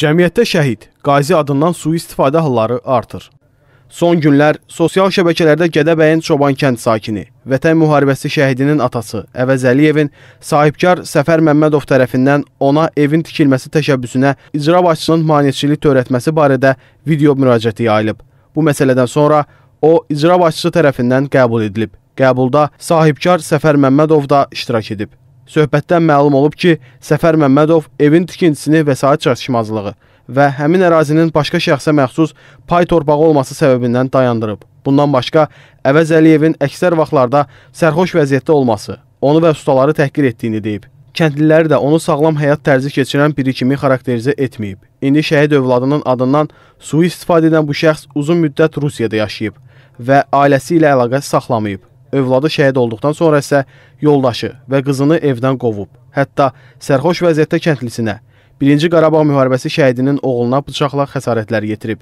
Cəmiyyətdə şəhid, qazi adından sui-istifadə halları artır. Son günlər sosial şəbəkələrdə Gədəbəyin Çobankənd sakini, Vətən müharibəsi şəhidinin atası Əvəz Əliyevin sahibkar Səfər Məmmədov tərəfindən ona evin tikilməsi təşəbbüsünə icra başçısının maneçilik törətməsi barədə video müraciəti yayılıb. Bu məsələdən sonra o icra başçısı tərəfindən qəbul edilib. Qəbulda sahibkar Səfər Məmmədov da iştirak edib. Söhbətdən məlum olub ki, Səfər Məmmədov evin tikintisini vəsait çatışmazlığı və həmin ərazinin başqa şəxsə məxsus pay torpağı olması səbəbindən dayandırıb. Bundan başqa Əvəz Əliyevin əksər vaxtlarda sərxoş vəziyyətdə olması, onu və ustaları təhqir etdiyini deyib. Kəndlilər də onu sağlam həyat tərzi keçirən biri kimi xarakterizə etməyib. İndi şəhid övladının adından sui istifadə edən bu şəxs uzun müddət Rusiyada yaşayıb və ailəsi ilə əlaqə saxlamayıb. Övladı şəhid olduqdan sonra isə yoldaşı və qızını evdən qovub. Hətta sərxoş vəziyyətdə kəndlisinə, 1-ci Qarabağ müharibəsi şəhidinin oğluna bıçaqla xəsarətlər yetirib.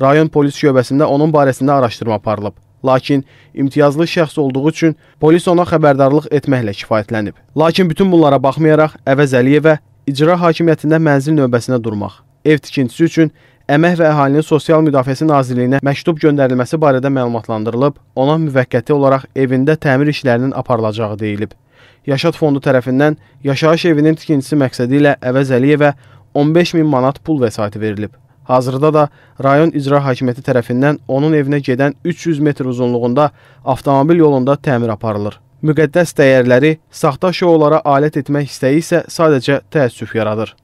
Rayon polis şöbəsində onun barəsində araşdırma aparılıb. Lakin imtiyazlı şəxs olduğu üçün polis ona xəbərdarlıq etməklə kifayətlənib. Lakin bütün bunlara baxmayaraq Əvəz Əliyevə icra hakimiyyətində mənzil növbəsinə durmaq, ev tikintisi üçün Əmək və Əhalinin Sosial Müdafiəsi Nazirliyinə məktub göndərilməsi barədə məlumatlandırılıb, ona müvəqqəti olaraq evində təmir işlərinin aparılacağı deyilib. Yaşad fondu tərəfindən yaşayış evinin tikintisi məqsədi ilə Əvəz Əliyevə 15 min manat pul vəsaiti verilib. Hazırda da rayon icra hakimiyyəti tərəfindən onun evinə gedən 300 metr uzunluğunda avtomobil yolunda təmir aparılır. Müqəddəs dəyərləri saxta şoulara alət etmək istəyi isə sadəcə təəssüf yaradır.